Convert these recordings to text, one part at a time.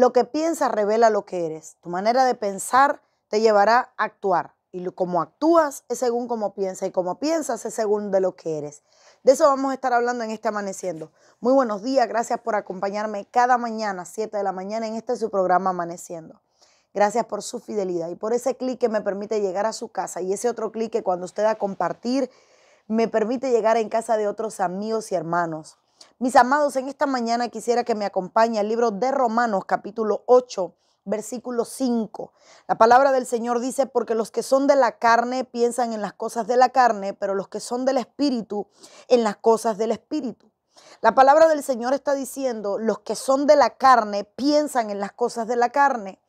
Lo que piensas revela lo que eres. Tu manera de pensar te llevará a actuar. Y como actúas es según cómo piensas y como piensas es según de lo que eres. De eso vamos a estar hablando en este amaneciendo. Muy buenos días, gracias por acompañarme cada mañana, 7 de la mañana, en este su programa amaneciendo. Gracias por su fidelidad y por ese clic que me permite llegar a su casa y ese otro clic que cuando usted da compartir me permite llegar en casa de otros amigos y hermanos. Mis amados, en esta mañana quisiera que me acompañe al libro de Romanos capítulo 8, versículo 5. La palabra del Señor dice, porque los que son de la carne piensan en las cosas de la carne, pero los que son del Espíritu en las cosas del Espíritu. La palabra del Señor está diciendo, los que son de la carne piensan en las cosas de la carne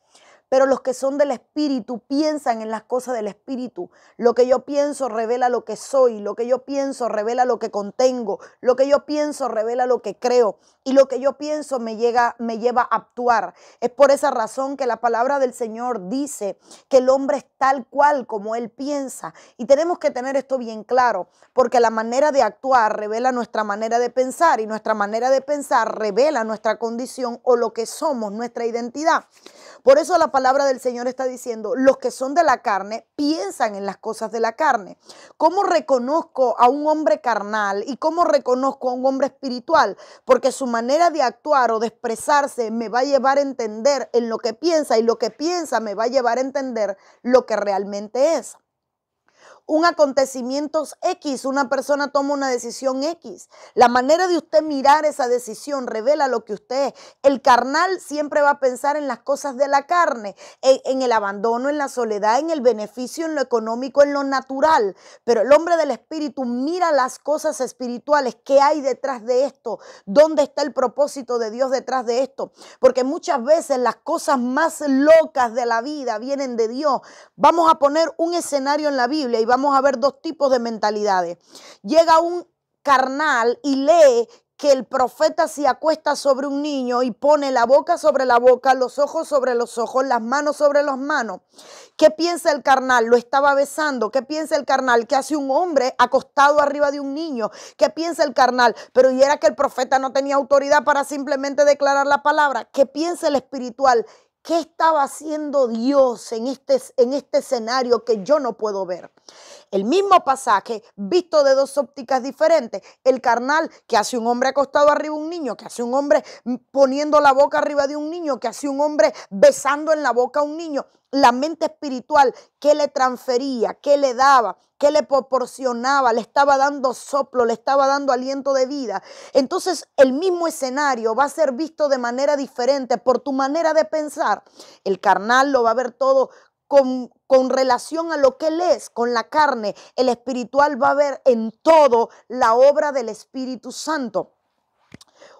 pero los que son del Espíritu piensan en las cosas del Espíritu. Lo que yo pienso revela lo que soy, lo que yo pienso revela lo que contengo, lo que yo pienso revela lo que creo y lo que yo pienso me, llega, me lleva a actuar. Es por esa razón que la palabra del Señor dice que el hombre es tal cual como él piensa y tenemos que tener esto bien claro porque la manera de actuar revela nuestra manera de pensar y nuestra manera de pensar revela nuestra condición o lo que somos, nuestra identidad. Por eso la palabra palabra del Señor está diciendo, los que son de la carne piensan en las cosas de la carne. ¿Cómo reconozco a un hombre carnal y cómo reconozco a un hombre espiritual? Porque su manera de actuar o de expresarse me va a llevar a entender en lo que piensa y lo que piensa me va a llevar a entender lo que realmente es un acontecimiento X, una persona toma una decisión X. La manera de usted mirar esa decisión revela lo que usted es. El carnal siempre va a pensar en las cosas de la carne, en, el abandono, en la soledad, en el beneficio, en lo económico, en lo natural. Pero el hombre del espíritu mira las cosas espirituales, qué hay detrás de esto, dónde está el propósito de Dios detrás de esto. Porque muchas veces las cosas más locas de la vida vienen de Dios. Vamos a poner un escenario en la Biblia y vamos vamos a ver dos tipos de mentalidades. Llega un carnal y lee que el profeta se acuesta sobre un niño y pone la boca sobre la boca, los ojos sobre los ojos, las manos sobre las manos. ¿Qué piensa el carnal? Lo estaba besando. ¿Qué piensa el carnal? ¿Qué hace un hombre acostado arriba de un niño? ¿Qué piensa el carnal? Pero y era que el profeta no tenía autoridad para simplemente declarar la palabra. ¿Qué piensa el espiritual? ¿Qué estaba haciendo Dios en este, en este escenario que yo no puedo ver? el mismo pasaje visto de dos ópticas diferentes. El carnal que hace un hombre acostado arriba de un niño, que hace un hombre poniendo la boca arriba de un niño, que hace un hombre besando en la boca a un niño. La mente espiritual que le transfería, que le daba, que le proporcionaba, le estaba dando soplo, le estaba dando aliento de vida. Entonces el mismo escenario va a ser visto de manera diferente por tu manera de pensar. El carnal lo va a ver todo con, relación a lo que él es, con la carne, el espiritual va a ver en todo la obra del Espíritu Santo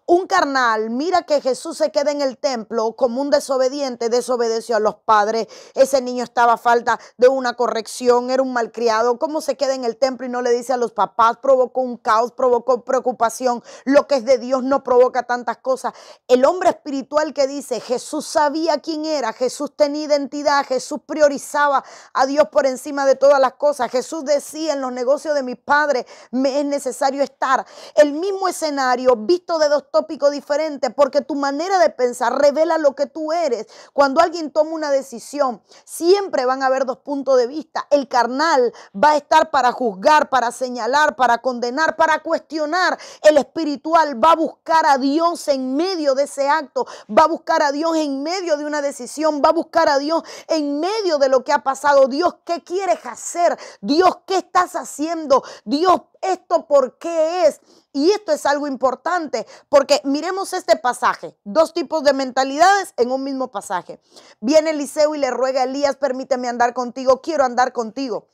un carnal mira que Jesús se queda en el templo como un desobediente, desobedeció a los padres, ese niño estaba a falta de una corrección, era un malcriado, cómo se queda en el templo y no le dice a los papás, provocó un caos, provocó preocupación, lo que es de Dios no provoca tantas cosas. El hombre espiritual que dice, Jesús sabía quién era, Jesús tenía identidad, Jesús priorizaba a Dios por encima de todas las cosas, Jesús decía en los negocios de mis padres, me es necesario estar. El mismo escenario visto de dos tópico diferente, porque tu manera de pensar revela lo que tú eres. Cuando alguien toma una decisión, siempre van a haber dos puntos de vista. El carnal va a estar para juzgar, para señalar, para condenar, para cuestionar. El espiritual va a buscar a Dios en medio de ese acto, va a buscar a Dios en medio de una decisión, va a buscar a Dios en medio de lo que ha pasado. Dios, ¿qué quieres hacer? Dios, ¿qué estás haciendo? Dios, esto por qué es. Y esto es algo importante, porque miremos este pasaje, dos tipos de mentalidades en un mismo pasaje. Viene Eliseo y le ruega a Elías, permíteme andar contigo, quiero andar contigo.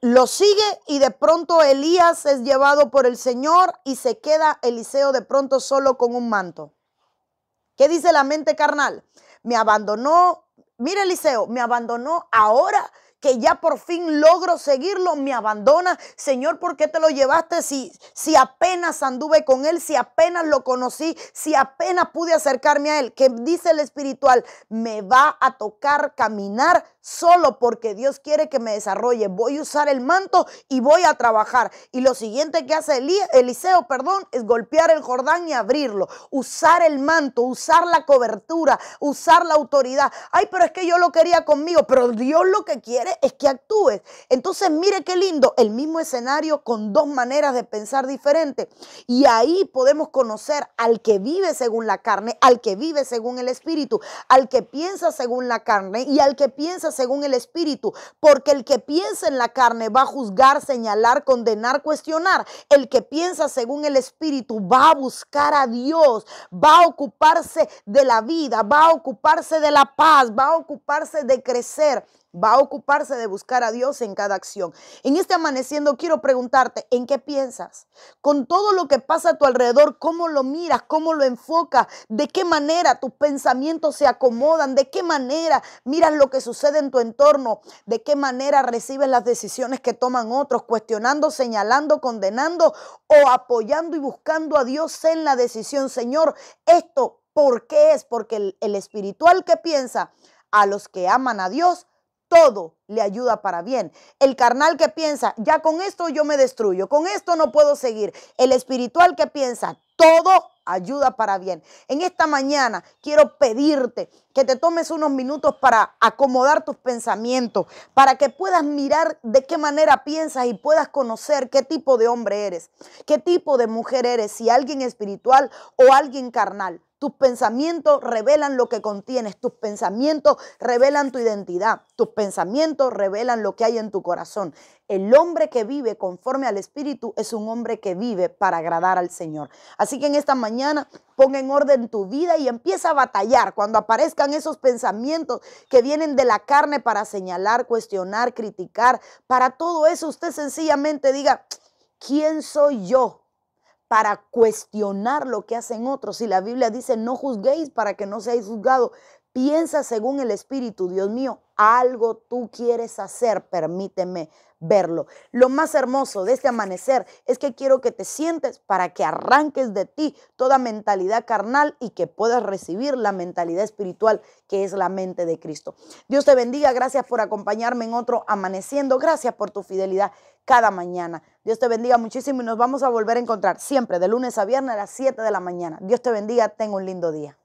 Lo sigue y de pronto Elías es llevado por el Señor y se queda Eliseo de pronto solo con un manto. ¿Qué dice la mente carnal? Me abandonó, mira Eliseo, me abandonó ahora que ya por fin logro seguirlo, me abandona. Señor, ¿por qué te lo llevaste si, si apenas anduve con él, si apenas lo conocí, si apenas pude acercarme a él? Que dice el espiritual, me va a tocar caminar solo porque Dios quiere que me desarrolle. Voy a usar el manto y voy a trabajar. Y lo siguiente que hace Eliseo, perdón, es golpear el Jordán y abrirlo. Usar el manto, usar la cobertura, usar la autoridad. Ay, pero es que yo lo quería conmigo, pero Dios lo que quiere es que actúes. Entonces, mire qué lindo, el mismo escenario con dos maneras de pensar diferentes. Y ahí podemos conocer al que vive según la carne, al que vive según el espíritu, al que piensa según la carne y al que piensa según el Espíritu, porque el que piensa en la carne va a juzgar, señalar, condenar, cuestionar. El que piensa según el Espíritu va a buscar a Dios, va a ocuparse de la vida, va a ocuparse de la paz, va a ocuparse de crecer va a ocuparse de buscar a Dios en cada acción. En este amaneciendo quiero preguntarte, ¿en qué piensas? Con todo lo que pasa a tu alrededor, ¿cómo lo miras? ¿Cómo lo enfocas? ¿De qué manera tus pensamientos se acomodan? ¿De qué manera miras lo que sucede en tu entorno? ¿De qué manera recibes las decisiones que toman otros? Cuestionando, señalando, condenando o apoyando y buscando a Dios en la decisión. Señor, esto, ¿por qué es? Porque el, el espiritual que piensa a los que aman a Dios, todo le ayuda para bien. El carnal que piensa, ya con esto yo me destruyo, con esto no puedo seguir. El espiritual que piensa, todo ayuda para bien. En esta mañana quiero pedirte que te tomes unos minutos para acomodar tus pensamientos, para que puedas mirar de qué manera piensas y puedas conocer qué tipo de hombre eres, qué tipo de mujer eres, si alguien espiritual o alguien carnal. Tus pensamientos revelan lo que contienes, tus pensamientos revelan tu identidad, tus pensamientos revelan lo que hay en tu corazón. El hombre que vive conforme al Espíritu es un hombre que vive para agradar al Señor. Así que en esta mañana pon en orden tu vida y empieza a batallar cuando aparezca esos pensamientos que vienen de la carne para señalar, cuestionar, criticar. Para todo eso usted sencillamente diga, ¿quién soy yo? para cuestionar lo que hacen otros. Y la Biblia dice, no juzguéis para que no seáis juzgados. Piensa según el Espíritu, Dios mío, algo tú quieres hacer, permíteme verlo. Lo más hermoso de este amanecer es que quiero que te sientes para que arranques de ti toda mentalidad carnal y que puedas recibir la mentalidad espiritual que es la mente de Cristo. Dios te bendiga, gracias por acompañarme en otro amaneciendo, gracias por tu fidelidad cada mañana. Dios te bendiga muchísimo y nos vamos a volver a encontrar siempre de lunes a viernes a las 7 de la mañana. Dios te bendiga, tenga un lindo día.